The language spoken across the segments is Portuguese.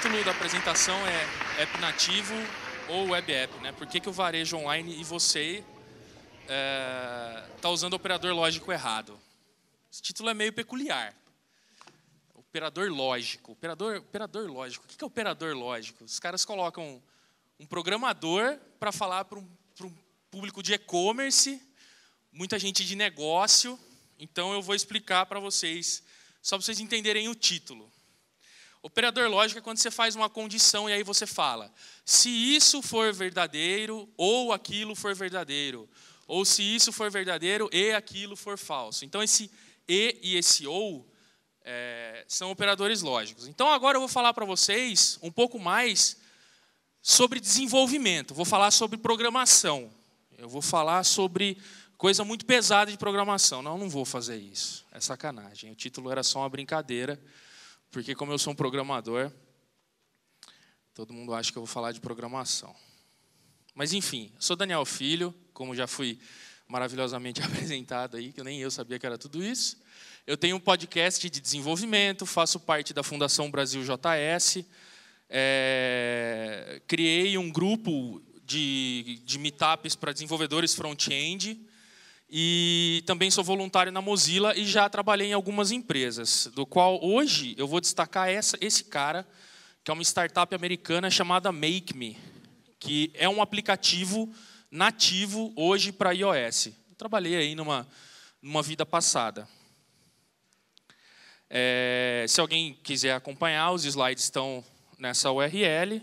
título da apresentação é App nativo ou Web App, né? Por que, que o varejo online e você está é, tá usando o operador lógico errado? Esse título é meio peculiar. Operador lógico. Operador, operador lógico. O que é operador lógico? Os caras colocam um programador para falar para um, um, público de e-commerce, muita gente de negócio. Então eu vou explicar para vocês, só para vocês entenderem o título. Operador lógico é quando você faz uma condição e aí você fala: se isso for verdadeiro ou aquilo for verdadeiro, ou se isso for verdadeiro e aquilo for falso. Então, esse e e esse ou é, são operadores lógicos. Então, agora eu vou falar para vocês um pouco mais sobre desenvolvimento, vou falar sobre programação, eu vou falar sobre coisa muito pesada de programação. Não, não vou fazer isso, é sacanagem. O título era só uma brincadeira. Porque, como eu sou um programador, todo mundo acha que eu vou falar de programação. Mas, enfim, sou Daniel Filho, como já fui maravilhosamente apresentado aí, que nem eu sabia que era tudo isso. Eu tenho um podcast de desenvolvimento, faço parte da Fundação Brasil JS, é, criei um grupo de, de meetups para desenvolvedores front-end, e também sou voluntário na Mozilla e já trabalhei em algumas empresas, do qual hoje eu vou destacar essa, esse cara, que é uma startup americana chamada Make Me, que é um aplicativo nativo hoje para iOS. Eu trabalhei aí numa, numa vida passada. É, se alguém quiser acompanhar, os slides estão nessa URL.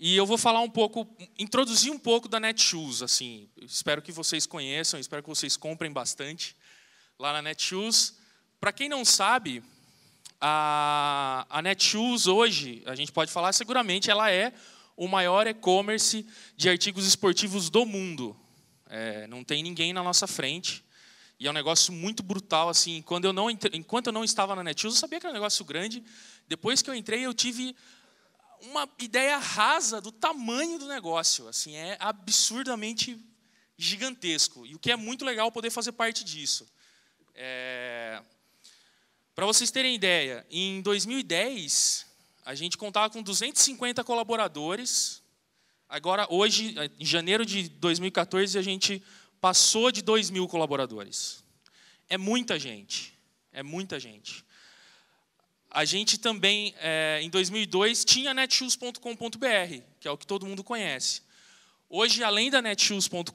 E eu vou falar um pouco, introduzir um pouco da Netshoes, assim. Espero que vocês conheçam, espero que vocês comprem bastante lá na Netshoes. Para quem não sabe, a, a Netshoes hoje, a gente pode falar seguramente, ela é o maior e-commerce de artigos esportivos do mundo. É, não tem ninguém na nossa frente. E é um negócio muito brutal, assim. Quando eu não, enquanto eu não estava na Netshoes, eu sabia que era um negócio grande. Depois que eu entrei, eu tive uma ideia rasa do tamanho do negócio. Assim, é absurdamente gigantesco. E o que é muito legal poder fazer parte disso. É... Para vocês terem ideia, em 2010 a gente contava com 250 colaboradores. Agora, hoje, em janeiro de 2014, a gente passou de 2 mil colaboradores. É muita gente. É muita gente a gente também, é, em 2002, tinha netshoes.com.br, que é o que todo mundo conhece. Hoje, além da netshoes.com.br,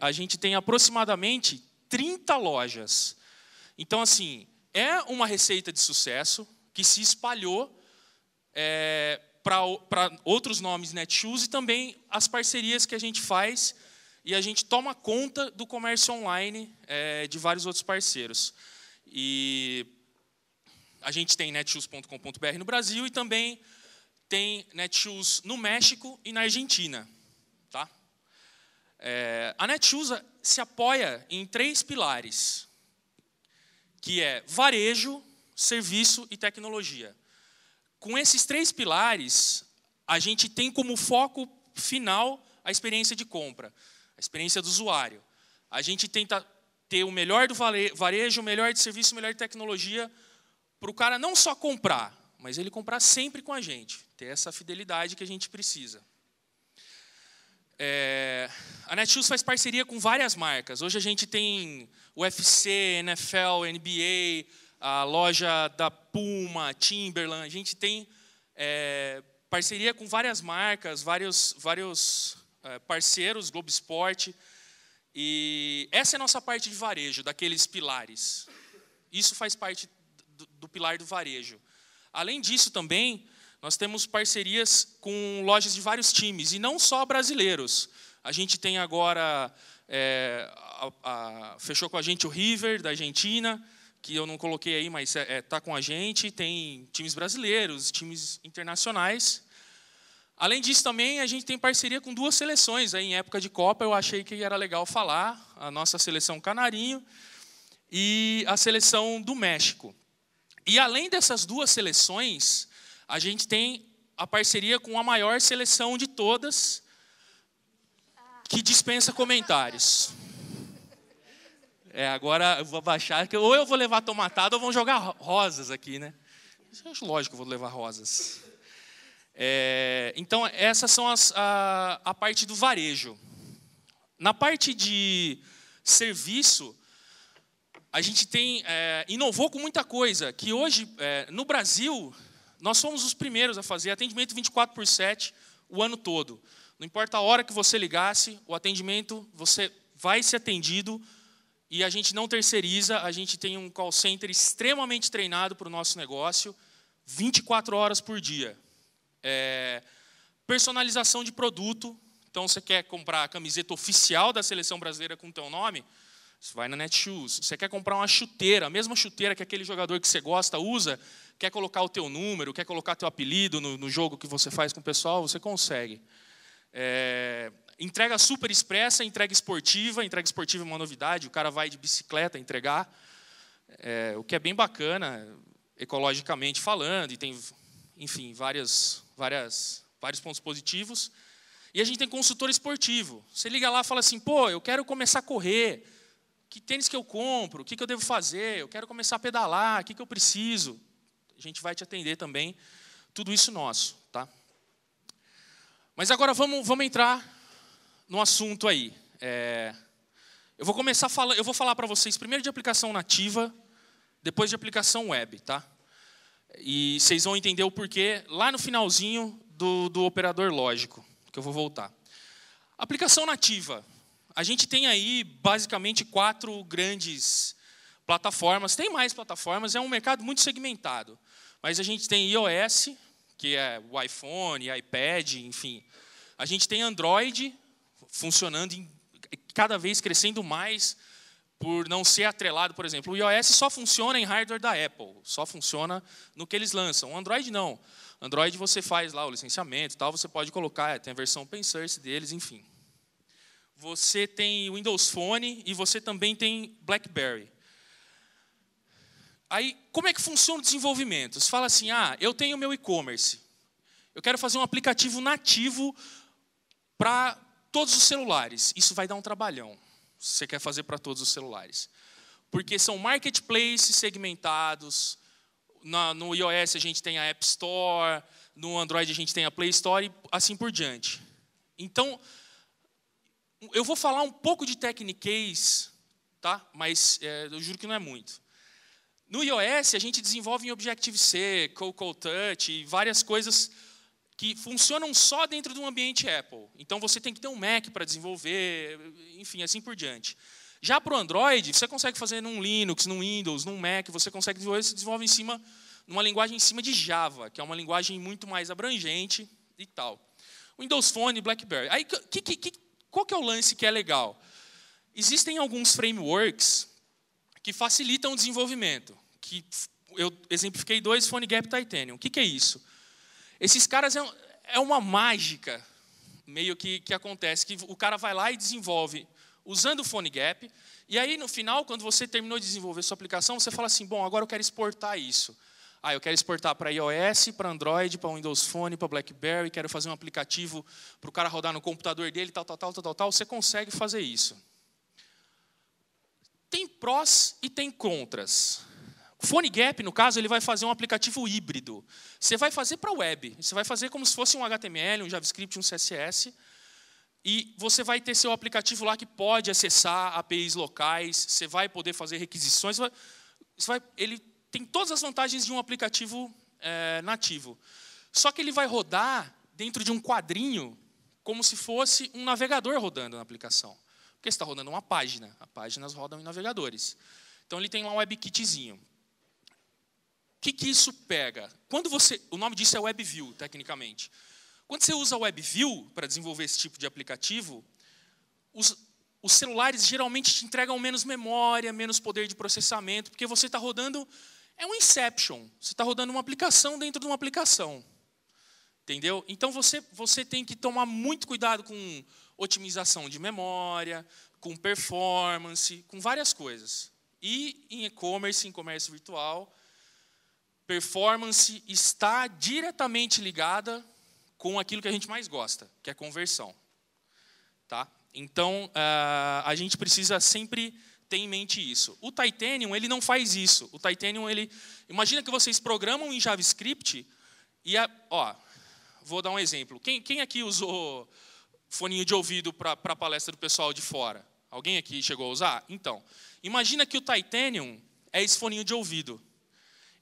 a gente tem aproximadamente 30 lojas. Então, assim, é uma receita de sucesso que se espalhou é, para outros nomes Netshoes e também as parcerias que a gente faz e a gente toma conta do comércio online é, de vários outros parceiros. E a gente tem netshoes.com.br no Brasil e também tem Netshoes no México e na Argentina. Tá? É, a Netshoes se apoia em três pilares, que é varejo, serviço e tecnologia. Com esses três pilares, a gente tem como foco final a experiência de compra, a experiência do usuário. A gente tenta ter o melhor do varejo, o melhor de serviço, o melhor de tecnologia para o cara não só comprar, mas ele comprar sempre com a gente, ter essa fidelidade que a gente precisa. É, a Netshoes faz parceria com várias marcas. Hoje a gente tem UFC, NFL, NBA, a loja da Puma, Timberland. A gente tem é, parceria com várias marcas, vários, vários é, parceiros, Globo Esporte. E essa é a nossa parte de varejo, daqueles pilares. Isso faz parte do, pilar do varejo. Além disso, também, nós temos parcerias com lojas de vários times, e não só brasileiros. A gente tem agora. É, a, a, fechou com a gente o River, da Argentina, que eu não coloquei aí, mas está é, é tá com a gente. Tem times brasileiros, times internacionais. Além disso, também a gente tem parceria com duas seleções. Aí, em época de Copa, eu achei que era legal falar a nossa seleção Canarinho e a seleção do México. E além dessas duas seleções, a gente tem a parceria com a maior seleção de todas, que dispensa comentários. É, agora eu vou baixar, ou eu vou levar tomatada ou vão jogar rosas aqui, né? Lógico que eu vou levar rosas. É, então, essas são as, a, a parte do varejo. Na parte de serviço, a gente tem é, inovou com muita coisa, que hoje, é, no Brasil, nós somos os primeiros a fazer atendimento 24 por 7 o ano todo. Não importa a hora que você ligasse, o atendimento, você vai ser atendido e a gente não terceiriza, a gente tem um call center extremamente treinado para o nosso negócio, 24 horas por dia. É, personalização de produto, então você quer comprar a camiseta oficial da seleção brasileira com o teu nome, você vai na Netshoes. Você quer comprar uma chuteira, a mesma chuteira que aquele jogador que você gosta usa, quer colocar o teu número, quer colocar teu apelido no, no jogo que você faz com o pessoal, você consegue. É, entrega super expressa, entrega esportiva. Entrega esportiva é uma novidade. O cara vai de bicicleta entregar, é, o que é bem bacana, ecologicamente falando. E tem, enfim, várias, várias, vários pontos positivos. E a gente tem consultor esportivo. Você liga lá e fala assim: pô, eu quero começar a correr que tênis que eu compro, o que, que eu devo fazer, eu quero começar a pedalar, o que, que eu preciso. A gente vai te atender também, tudo isso nosso. Tá? Mas agora vamos, vamos entrar no assunto aí. É, eu vou começar a falar, eu vou falar para vocês primeiro de aplicação nativa, depois de aplicação web, tá? E vocês vão entender o porquê lá no finalzinho do, do operador lógico, que eu vou voltar. Aplicação nativa. A gente tem aí basicamente quatro grandes plataformas. Tem mais plataformas, é um mercado muito segmentado. Mas a gente tem iOS, que é o iPhone, iPad, enfim. A gente tem Android funcionando em, cada vez crescendo mais por não ser atrelado, por exemplo. O iOS só funciona em hardware da Apple, só funciona no que eles lançam. O Android não. Android você faz lá o licenciamento, tal, você pode colocar, é, tem a versão open source deles, enfim você tem Windows Phone e você também tem BlackBerry. Aí, como é que funciona o desenvolvimento? Você fala assim: ah, eu tenho meu e-commerce. Eu quero fazer um aplicativo nativo para todos os celulares. Isso vai dar um trabalhão. Se você quer fazer para todos os celulares. Porque são marketplaces segmentados. Na, no iOS a gente tem a App Store, no Android a gente tem a Play Store e assim por diante. Então, eu vou falar um pouco de techniquez, tá? mas é, eu juro que não é muito. No iOS, a gente desenvolve em Objective-C, Cocoa e várias coisas que funcionam só dentro do ambiente Apple. Então, você tem que ter um Mac para desenvolver, enfim, assim por diante. Já para o Android, você consegue fazer num Linux, num Windows, num Mac, você consegue desenvolver, você desenvolve em cima, numa linguagem em cima de Java, que é uma linguagem muito mais abrangente e tal. Windows Phone, BlackBerry. Aí, que, que, que qual que é o lance que é legal? Existem alguns frameworks que facilitam o desenvolvimento. Que eu exemplifiquei dois, PhoneGap e Titanium. O que, que é isso? Esses caras é, é uma mágica meio que, que acontece, que o cara vai lá e desenvolve usando o PhoneGap, e aí no final, quando você terminou de desenvolver sua aplicação, você fala assim, bom, agora eu quero exportar isso. Ah, eu quero exportar para iOS, para Android, para Windows Phone, para BlackBerry, quero fazer um aplicativo para o cara rodar no computador dele, tal, tal, tal, tal, tal. Você consegue fazer isso. Tem prós e tem contras. O Phone Gap, no caso, ele vai fazer um aplicativo híbrido. Você vai fazer para a web. Você vai fazer como se fosse um HTML, um JavaScript, um CSS. E você vai ter seu aplicativo lá que pode acessar APIs locais. Você vai poder fazer requisições. Vai, ele tem todas as vantagens de um aplicativo é, nativo. Só que ele vai rodar dentro de um quadrinho, como se fosse um navegador rodando na aplicação. Porque está rodando uma página. As páginas rodam em navegadores. Então ele tem lá um webkitzinho. O que, que isso pega? Quando você, o nome disso é WebView, tecnicamente. Quando você usa o WebView para desenvolver esse tipo de aplicativo, os, os celulares geralmente te entregam menos memória, menos poder de processamento, porque você está rodando é um inception. Você está rodando uma aplicação dentro de uma aplicação. Entendeu? Então você, você tem que tomar muito cuidado com otimização de memória, com performance, com várias coisas. E em e-commerce, em comércio virtual, performance está diretamente ligada com aquilo que a gente mais gosta, que é conversão. Tá? Então, ah, a gente precisa sempre tem em mente isso. O Titanium, ele não faz isso. O Titanium, ele... Imagina que vocês programam em JavaScript e... A, ó, vou dar um exemplo. Quem, quem aqui usou foninho de ouvido para a palestra do pessoal de fora? Alguém aqui chegou a usar? Então, imagina que o Titanium é esse foninho de ouvido.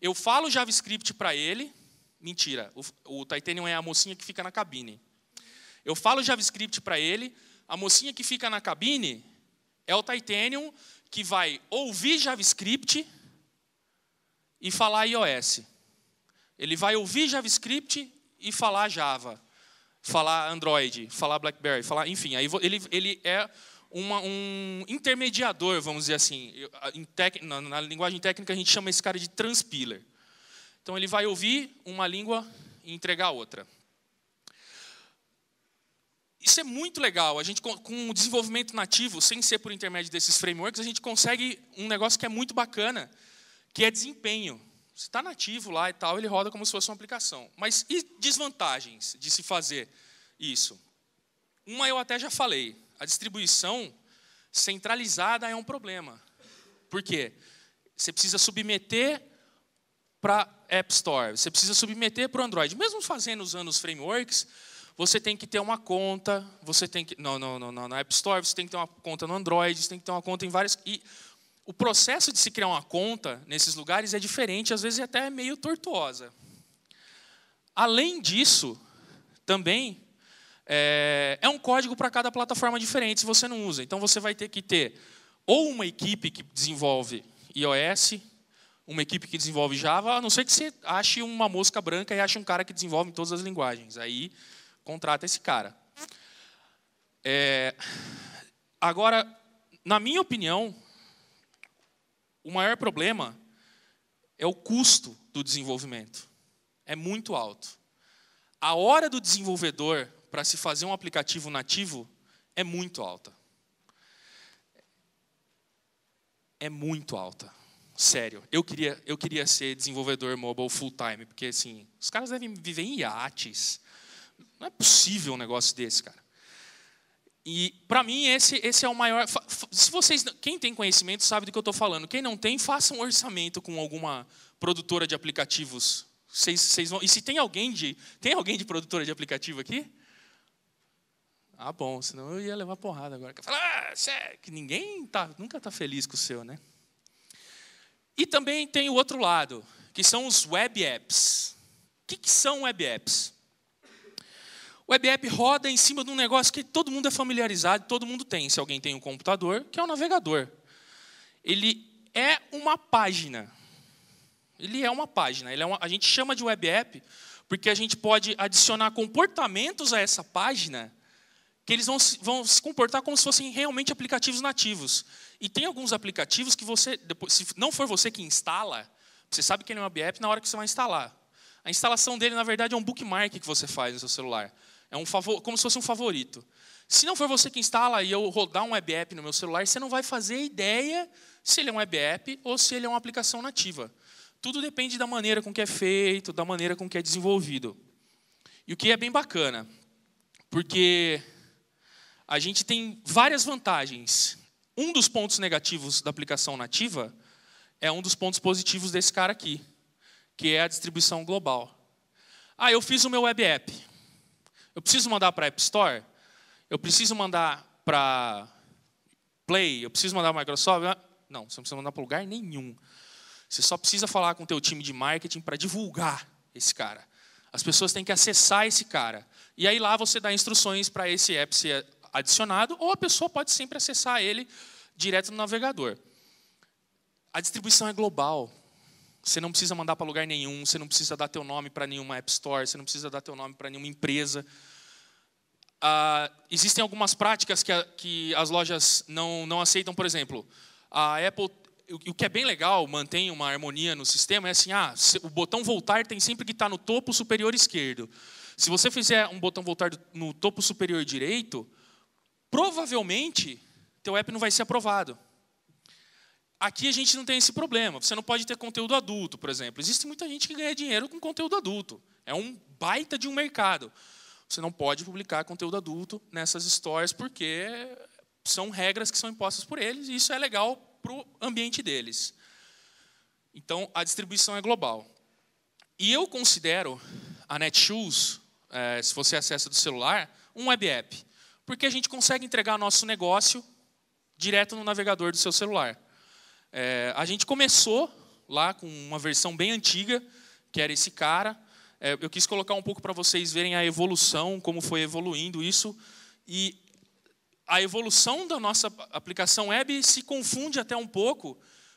Eu falo JavaScript para ele... Mentira, o, o Titanium é a mocinha que fica na cabine. Eu falo JavaScript para ele, a mocinha que fica na cabine é o Titanium que vai ouvir JavaScript e falar iOS. Ele vai ouvir JavaScript e falar Java, falar Android, falar BlackBerry, falar, enfim, aí ele, ele é uma, um intermediador, vamos dizer assim. Tec, na, na, linguagem técnica a gente chama esse cara de transpiler. Então ele vai ouvir uma língua e entregar outra. Isso é muito legal. A gente com o desenvolvimento nativo, sem ser por intermédio desses frameworks, a gente consegue um negócio que é muito bacana, que é desempenho. Se está nativo lá e tal, ele roda como se fosse uma aplicação. Mas e desvantagens de se fazer isso? Uma eu até já falei. A distribuição centralizada é um problema. Por quê? Você precisa submeter para App Store, você precisa submeter para o Android. Mesmo fazendo usando os frameworks, você tem que ter uma conta, você tem que. Não, não, não, na App Store, você tem que ter uma conta no Android, você tem que ter uma conta em várias. E o processo de se criar uma conta nesses lugares é diferente, às vezes é até é meio tortuosa. Além disso, também é, é um código para cada plataforma diferente se você não usa. Então você vai ter que ter ou uma equipe que desenvolve iOS, uma equipe que desenvolve Java, a não sei que você ache uma mosca branca e ache um cara que desenvolve em todas as linguagens. Aí contrata esse cara. É, agora, na minha opinião, o maior problema é o custo do desenvolvimento. É muito alto. A hora do desenvolvedor para se fazer um aplicativo nativo é muito alta. É muito alta. Sério, eu queria, eu queria ser desenvolvedor mobile full time, porque assim, os caras devem viver em iates, não é possível um negócio desse, cara. E para mim esse, esse é o maior. Se vocês, quem tem conhecimento sabe do que eu estou falando. Quem não tem, faça um orçamento com alguma produtora de aplicativos. Vocês, vocês vão. E se tem alguém de, tem alguém de produtora de aplicativo aqui? Ah, bom. Senão eu ia levar porrada agora. Falar, ah, é que ninguém tá, nunca está feliz com o seu, né? E também tem o outro lado, que são os web apps. O que, que são web apps? O web app roda em cima de um negócio que todo mundo é familiarizado, todo mundo tem, se alguém tem um computador, que é o um navegador. Ele é uma página. Ele é uma página. É uma, a gente chama de web app porque a gente pode adicionar comportamentos a essa página que eles vão, vão se comportar como se fossem realmente aplicativos nativos. E tem alguns aplicativos que você, depois, se não for você que instala, você sabe que ele é um web app na hora que você vai instalar. A instalação dele, na verdade, é um bookmark que você faz no seu celular. É um favor, como se fosse um favorito. Se não for você que instala e eu rodar um web app no meu celular, você não vai fazer ideia se ele é um web app ou se ele é uma aplicação nativa. Tudo depende da maneira com que é feito, da maneira com que é desenvolvido. E o que é bem bacana, porque a gente tem várias vantagens. Um dos pontos negativos da aplicação nativa é um dos pontos positivos desse cara aqui, que é a distribuição global. Ah, eu fiz o meu web app. Eu preciso mandar para a App Store? Eu preciso mandar para Play? Eu preciso mandar para Microsoft? Ah, não, você não precisa mandar para lugar nenhum. Você só precisa falar com o teu time de marketing para divulgar esse cara. As pessoas têm que acessar esse cara. E aí lá você dá instruções para esse app ser adicionado, ou a pessoa pode sempre acessar ele direto no navegador. A distribuição é global. Você não precisa mandar para lugar nenhum, você não precisa dar teu nome para nenhuma App Store, você não precisa dar teu nome para nenhuma empresa. Ah, existem algumas práticas que, a, que as lojas não, não aceitam, por exemplo, a Apple o que é bem legal, mantém uma harmonia no sistema, é assim, ah, o botão voltar tem sempre que estar tá no topo superior esquerdo. Se você fizer um botão voltar no topo superior direito, provavelmente teu app não vai ser aprovado. Aqui a gente não tem esse problema. Você não pode ter conteúdo adulto, por exemplo. Existe muita gente que ganha dinheiro com conteúdo adulto. É um baita de um mercado. Você não pode publicar conteúdo adulto nessas stories porque são regras que são impostas por eles e isso é legal para o ambiente deles. Então, a distribuição é global. E eu considero a Netshoes, é, se você acessa do celular, um web app, porque a gente consegue entregar nosso negócio direto no navegador do seu celular. É, a gente começou lá com uma versão bem antiga, que era esse cara. É, eu quis colocar um pouco para vocês verem a evolução, como foi evoluindo isso. E a evolução da nossa aplicação web se confunde até um pouco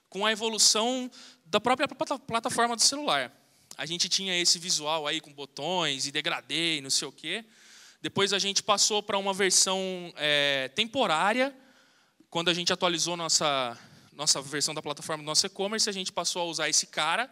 com a evolução da própria plataforma do celular. A gente tinha esse visual aí com botões e degradê e não sei o quê. Depois a gente passou para uma versão é, temporária, quando a gente atualizou nossa nossa versão da plataforma do nosso e-commerce, a gente passou a usar esse cara,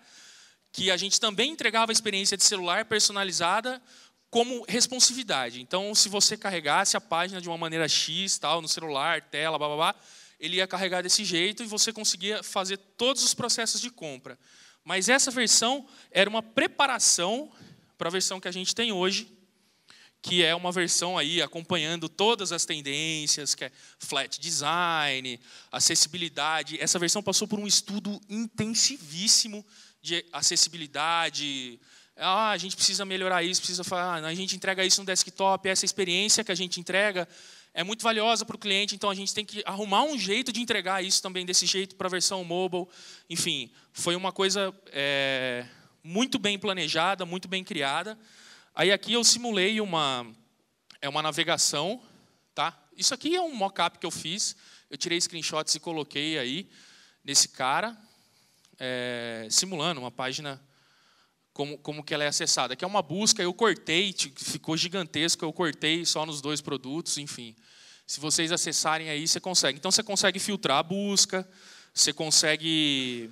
que a gente também entregava a experiência de celular personalizada como responsividade. Então, se você carregasse a página de uma maneira X, tal, no celular, tela, blá, blá, blá, ele ia carregar desse jeito e você conseguia fazer todos os processos de compra. Mas essa versão era uma preparação para a versão que a gente tem hoje, que é uma versão aí acompanhando todas as tendências, que é flat design, acessibilidade. Essa versão passou por um estudo intensivíssimo de acessibilidade. Ah, a gente precisa melhorar isso, precisa falar, ah, a gente entrega isso no desktop, essa experiência que a gente entrega é muito valiosa para o cliente, então a gente tem que arrumar um jeito de entregar isso também desse jeito para a versão mobile. Enfim, foi uma coisa é, muito bem planejada, muito bem criada. Aí aqui eu simulei uma, é uma navegação, tá? Isso aqui é um mockup que eu fiz, eu tirei screenshots e coloquei aí nesse cara, é, simulando uma página como, como que ela é acessada. Aqui é uma busca, eu cortei, ficou gigantesco, eu cortei só nos dois produtos, enfim. Se vocês acessarem aí, você consegue. Então você consegue filtrar a busca, você consegue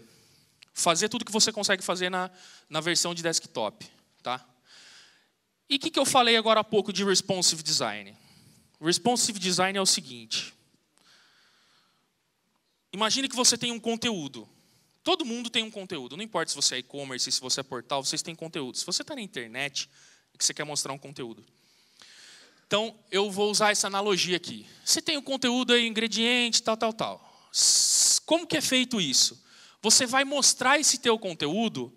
fazer tudo que você consegue fazer na, na versão de desktop, tá? E o que, que eu falei agora há pouco de responsive design? Responsive design é o seguinte. Imagine que você tem um conteúdo. Todo mundo tem um conteúdo. Não importa se você é e-commerce, se você é portal, vocês têm conteúdo. Se você está na internet e é que você quer mostrar um conteúdo. Então, eu vou usar essa analogia aqui. Você tem o conteúdo aí, ingrediente, tal, tal, tal. Como que é feito isso? Você vai mostrar esse teu conteúdo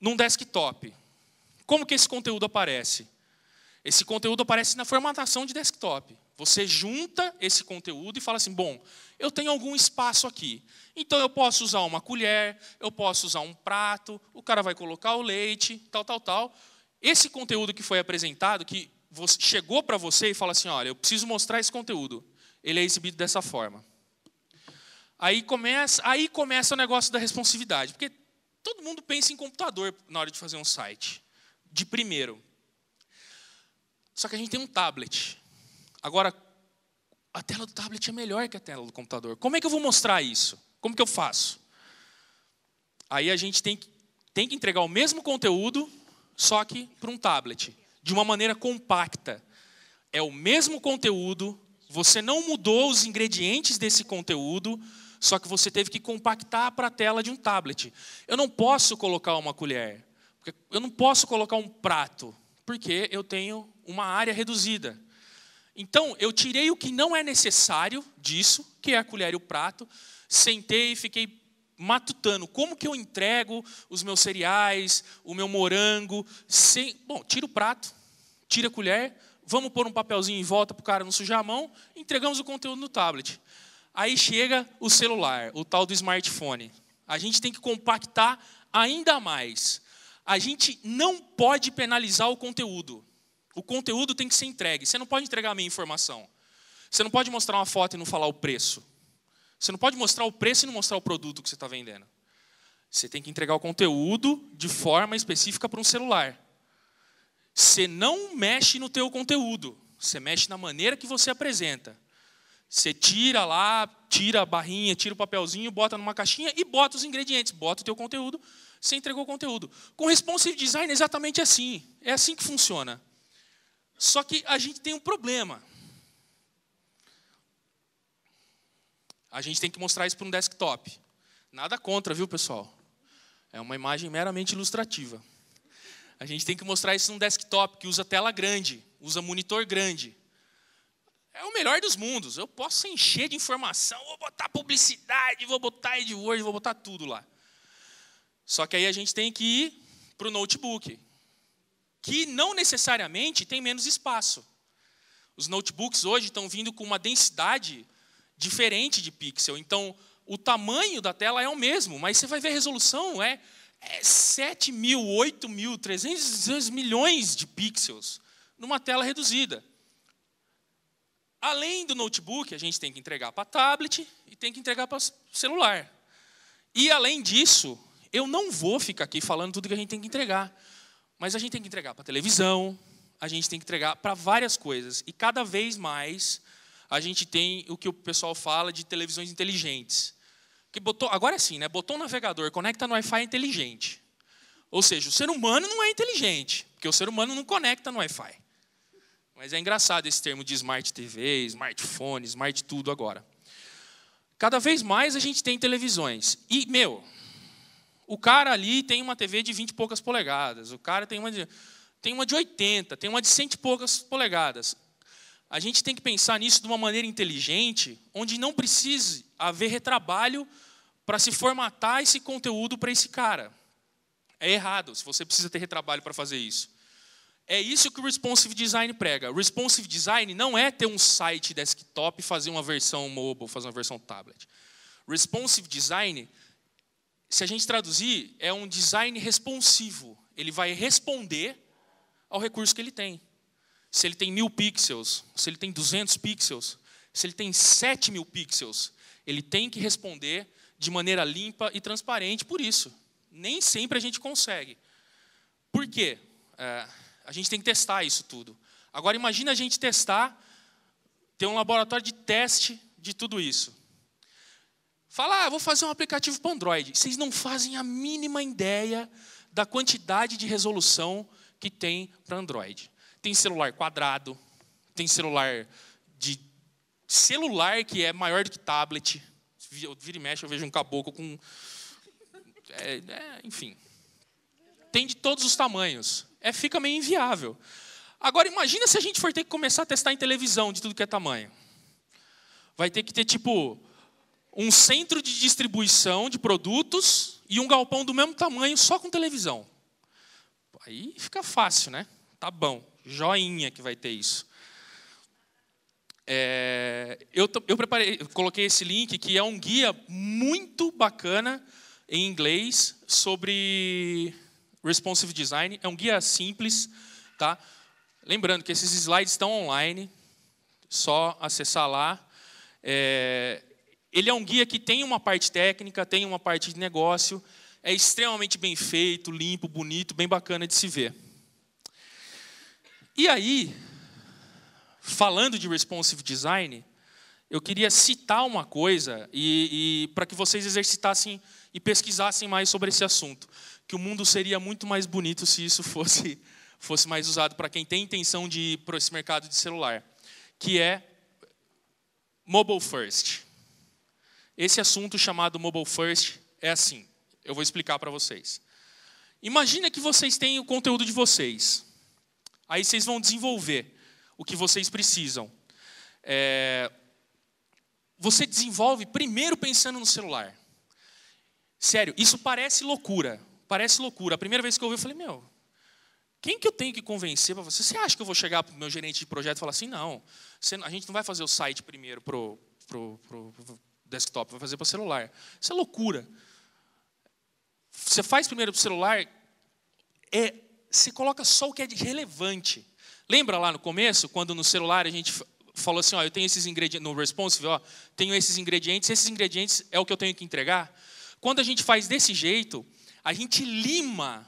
num desktop. Como que esse conteúdo aparece? Esse conteúdo aparece na formatação de desktop. Você junta esse conteúdo e fala assim: bom, eu tenho algum espaço aqui. Então eu posso usar uma colher, eu posso usar um prato, o cara vai colocar o leite, tal, tal, tal. Esse conteúdo que foi apresentado, que chegou para você e fala assim: olha, eu preciso mostrar esse conteúdo. Ele é exibido dessa forma. Aí começa, aí começa o negócio da responsividade, porque todo mundo pensa em computador na hora de fazer um site de primeiro. Só que a gente tem um tablet. Agora, a tela do tablet é melhor que a tela do computador. Como é que eu vou mostrar isso? Como que eu faço? Aí a gente tem que, tem que entregar o mesmo conteúdo, só que para um tablet, de uma maneira compacta. É o mesmo conteúdo, você não mudou os ingredientes desse conteúdo, só que você teve que compactar para a tela de um tablet. Eu não posso colocar uma colher. Porque eu não posso colocar um prato, porque eu tenho uma área reduzida. Então, eu tirei o que não é necessário disso, que é a colher e o prato, sentei e fiquei matutando como que eu entrego os meus cereais, o meu morango, sem, bom, tira o prato, tira a colher, vamos pôr um papelzinho em volta para o cara não sujar a mão, entregamos o conteúdo no tablet. Aí chega o celular, o tal do smartphone. A gente tem que compactar ainda mais a gente não pode penalizar o conteúdo. O conteúdo tem que ser entregue. Você não pode entregar a minha informação. Você não pode mostrar uma foto e não falar o preço. Você não pode mostrar o preço e não mostrar o produto que você está vendendo. Você tem que entregar o conteúdo de forma específica para um celular. Você não mexe no teu conteúdo. Você mexe na maneira que você apresenta. Você tira lá, tira a barrinha, tira o papelzinho, bota numa caixinha e bota os ingredientes, bota o teu conteúdo você entregou conteúdo. Com responsive design é exatamente assim. É assim que funciona. Só que a gente tem um problema. A gente tem que mostrar isso para um desktop. Nada contra, viu, pessoal? É uma imagem meramente ilustrativa. A gente tem que mostrar isso num desktop que usa tela grande, usa monitor grande. É o melhor dos mundos. Eu posso encher de informação, vou botar publicidade, vou botar AdWords, vou botar tudo lá. Só que aí a gente tem que ir para o notebook, que não necessariamente tem menos espaço. Os notebooks hoje estão vindo com uma densidade diferente de pixel. Então, o tamanho da tela é o mesmo, mas você vai ver a resolução é, é 7 mil, 8 mil, 300 milhões de pixels numa tela reduzida. Além do notebook, a gente tem que entregar para tablet e tem que entregar para celular. E, além disso, eu não vou ficar aqui falando tudo que a gente tem que entregar, mas a gente tem que entregar para televisão, a gente tem que entregar para várias coisas. E cada vez mais a gente tem o que o pessoal fala de televisões inteligentes. Que botou, agora é sim, né? Botou um navegador, conecta no Wi-Fi inteligente. Ou seja, o ser humano não é inteligente, porque o ser humano não conecta no Wi-Fi. Mas é engraçado esse termo de smart TV, smartphone, smart tudo agora. Cada vez mais a gente tem televisões. E, meu, o cara ali tem uma TV de 20 e poucas polegadas, o cara tem uma de, tem uma de 80, tem uma de 100 e poucas polegadas. A gente tem que pensar nisso de uma maneira inteligente, onde não precise haver retrabalho para se formatar esse conteúdo para esse cara. É errado se você precisa ter retrabalho para fazer isso. É isso que o responsive design prega. responsive design não é ter um site desktop e fazer uma versão mobile, fazer uma versão tablet. Responsive design se a gente traduzir, é um design responsivo. Ele vai responder ao recurso que ele tem. Se ele tem mil pixels, se ele tem 200 pixels, se ele tem 7 mil pixels, ele tem que responder de maneira limpa e transparente por isso. Nem sempre a gente consegue. Por quê? É, a gente tem que testar isso tudo. Agora, imagine a gente testar, ter um laboratório de teste de tudo isso. Fala, ah, vou fazer um aplicativo para Android. Vocês não fazem a mínima ideia da quantidade de resolução que tem para Android. Tem celular quadrado, tem celular de celular que é maior do que tablet. Vira e mexe, eu vejo um caboclo com. É, é, enfim. Tem de todos os tamanhos. É, fica meio inviável. Agora, imagina se a gente for ter que começar a testar em televisão de tudo que é tamanho. Vai ter que ter, tipo, um centro de distribuição de produtos e um galpão do mesmo tamanho, só com televisão. Aí fica fácil, né? Tá bom, joinha que vai ter isso. É, eu, eu preparei, eu coloquei esse link que é um guia muito bacana em inglês sobre responsive design. É um guia simples, tá? Lembrando que esses slides estão online, só acessar lá. É, ele é um guia que tem uma parte técnica, tem uma parte de negócio, é extremamente bem feito, limpo, bonito, bem bacana de se ver. E aí, falando de responsive design, eu queria citar uma coisa e, e para que vocês exercitassem e pesquisassem mais sobre esse assunto, que o mundo seria muito mais bonito se isso fosse fosse mais usado para quem tem intenção de ir para esse mercado de celular, que é mobile first. Esse assunto chamado Mobile First é assim. Eu vou explicar para vocês. Imagina que vocês têm o conteúdo de vocês. Aí vocês vão desenvolver o que vocês precisam. É... Você desenvolve primeiro pensando no celular. Sério, isso parece loucura. Parece loucura. A primeira vez que eu ouvi, eu falei, meu, quem que eu tenho que convencer para você? Você acha que eu vou chegar para o meu gerente de projeto e falar assim, não, a gente não vai fazer o site primeiro para o pro, pro, pro, desktop, vai fazer para celular. Isso é loucura. Você faz primeiro para o celular, é, você coloca só o que é de relevante. Lembra lá no começo, quando no celular a gente falou assim, ó, eu tenho esses ingredientes, no responsive, ó, tenho esses ingredientes, esses ingredientes é o que eu tenho que entregar. Quando a gente faz desse jeito, a gente lima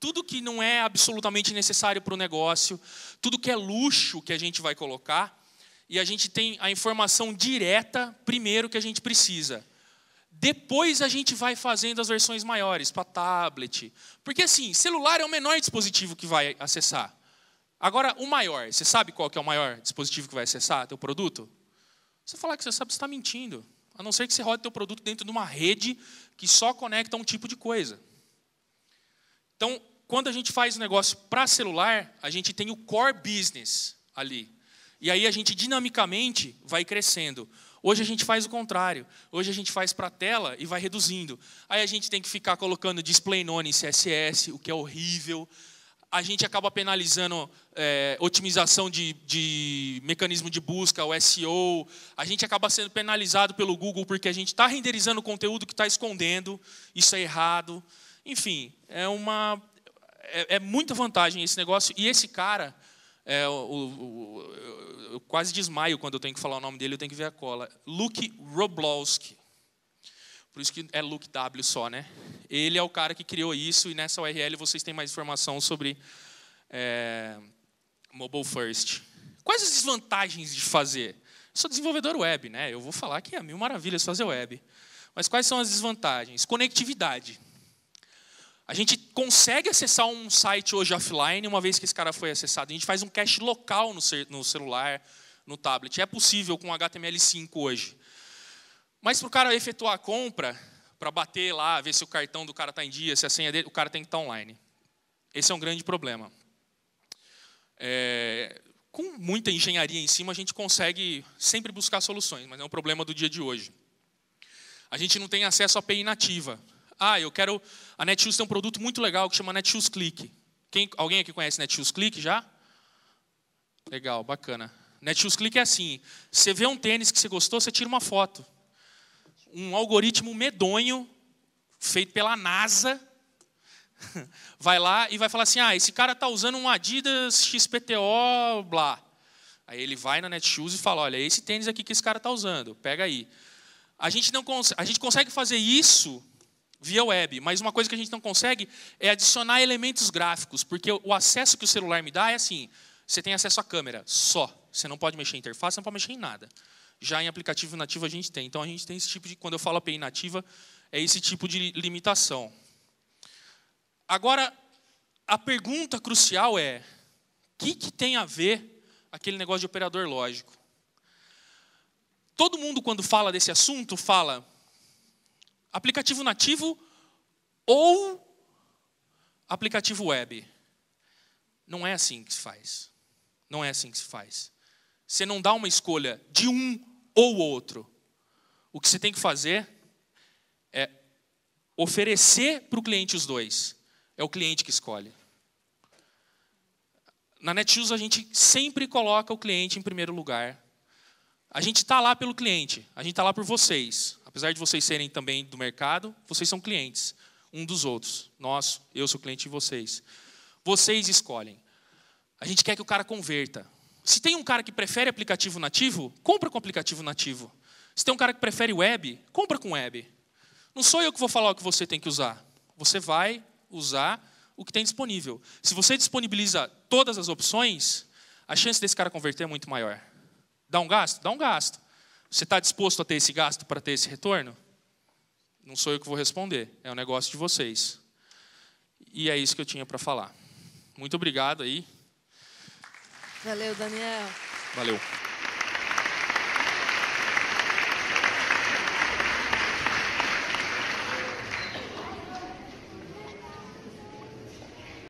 tudo que não é absolutamente necessário para o negócio, tudo que é luxo que a gente vai colocar, e a gente tem a informação direta primeiro que a gente precisa. Depois a gente vai fazendo as versões maiores para tablet. Porque assim, celular é o menor dispositivo que vai acessar. Agora, o maior, você sabe qual que é o maior dispositivo que vai acessar teu produto? Você falar que você sabe, você está mentindo. A não ser que você rode teu produto dentro de uma rede que só conecta um tipo de coisa. Então, quando a gente faz o negócio para celular, a gente tem o core business ali. E aí a gente dinamicamente vai crescendo. Hoje a gente faz o contrário. Hoje a gente faz para a tela e vai reduzindo. Aí a gente tem que ficar colocando display none em CSS, o que é horrível. A gente acaba penalizando é, otimização de, de mecanismo de busca, o SEO. A gente acaba sendo penalizado pelo Google porque a gente está renderizando conteúdo que está escondendo. Isso é errado. Enfim, é uma é, é muita vantagem esse negócio. E esse cara, é, o, o, eu quase desmaio quando eu tenho que falar o nome dele, eu tenho que ver a cola. Luke Roblowski. Por isso que é Luke W só, né? Ele é o cara que criou isso e nessa URL vocês têm mais informação sobre é, mobile first. Quais as desvantagens de fazer? Eu sou desenvolvedor web, né? Eu vou falar que é mil maravilhas fazer web. Mas quais são as desvantagens? Conectividade. A gente consegue acessar um site hoje offline, uma vez que esse cara foi acessado. A gente faz um cache local no celular, no tablet. É possível com HTML5 hoje. Mas para o cara efetuar a compra, para bater lá, ver se o cartão do cara está em dia, se a senha dele, o cara tem que estar tá online. Esse é um grande problema. É, com muita engenharia em cima, a gente consegue sempre buscar soluções, mas é um problema do dia de hoje. A gente não tem acesso à API nativa. Ah, eu quero. A Netshoes tem um produto muito legal que chama Netshoes Click. Quem, alguém aqui conhece Netshoes Click já? Legal, bacana. Netshoes Click é assim: você vê um tênis que você gostou, você tira uma foto. Um algoritmo medonho, feito pela NASA, vai lá e vai falar assim: ah, esse cara está usando um Adidas XPTO, blá. Aí ele vai na Netshoes e fala: olha, esse tênis aqui que esse cara está usando, pega aí. A gente, não a gente consegue fazer isso via web, mas uma coisa que a gente não consegue é adicionar elementos gráficos, porque o acesso que o celular me dá é assim: você tem acesso à câmera só, você não pode mexer em interface, não pode mexer em nada. Já em aplicativo nativo a gente tem. Então a gente tem esse tipo de, quando eu falo API nativa, é esse tipo de limitação. Agora, a pergunta crucial é: o que, que tem a ver aquele negócio de operador lógico? Todo mundo, quando fala desse assunto, fala Aplicativo nativo ou aplicativo web. Não é assim que se faz. Não é assim que se faz. Você não dá uma escolha de um ou outro. O que você tem que fazer é oferecer para o cliente os dois. É o cliente que escolhe. Na Netshoes a gente sempre coloca o cliente em primeiro lugar. A gente está lá pelo cliente, a gente está lá por vocês. Apesar de vocês serem também do mercado, vocês são clientes um dos outros. Nós, eu sou cliente de vocês. Vocês escolhem. A gente quer que o cara converta. Se tem um cara que prefere aplicativo nativo, compra com aplicativo nativo. Se tem um cara que prefere web, compra com web. Não sou eu que vou falar o que você tem que usar. Você vai usar o que tem disponível. Se você disponibiliza todas as opções, a chance desse cara converter é muito maior. Dá um gasto? Dá um gasto. Você está disposto a ter esse gasto para ter esse retorno? Não sou eu que vou responder, é o um negócio de vocês. E é isso que eu tinha para falar. Muito obrigado aí. Valeu, Daniel. Valeu.